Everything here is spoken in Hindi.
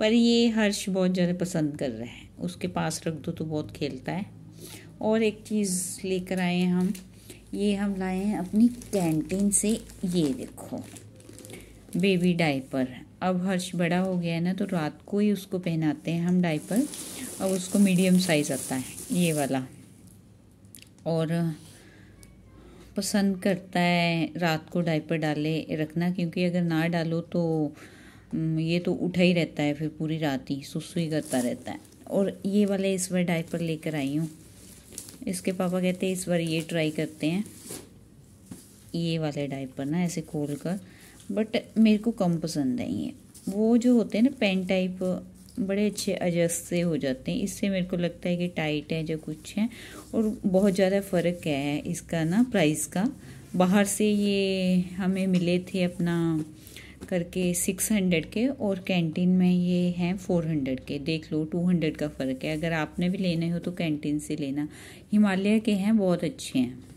पर ये हर्ष बहुत ज़्यादा पसंद कर रहे हैं उसके पास रख दो तो बहुत खेलता है और एक चीज़ लेकर आए हैं हम ये हम लाए हैं अपनी कैंटीन से ये देखो बेबी डाइपर अब हर्ष बड़ा हो गया है ना तो रात को ही उसको पहनाते हैं हम डाइपर अब उसको मीडियम साइज़ आता है ये वाला और पसंद करता है रात को डाइपर डाले रखना क्योंकि अगर ना डालो तो ये तो उठा ही रहता है फिर पूरी रात ही सुसु ही करता रहता है और ये वाले इस बार डाइपर लेकर आई हूँ इसके पापा कहते हैं इस बार ये ट्राई करते हैं ये वाले डाइपर ना ऐसे खोल कर बट मेरे को कम पसंद है ये वो जो होते हैं ना पेन टाइप बड़े अच्छे एडजस्ट से हो जाते हैं इससे मेरे को लगता है कि टाइट है जो कुछ है और बहुत ज़्यादा फ़र्क है इसका ना प्राइस का बाहर से ये हमें मिले थे अपना करके सिक्स हंड्रेड के और कैंटीन में ये हैं फोर हंड्रेड के देख लो टू हंड्रेड का फ़र्क है अगर आपने भी लेने हो तो कैंटीन से लेना हिमालय के हैं बहुत अच्छे हैं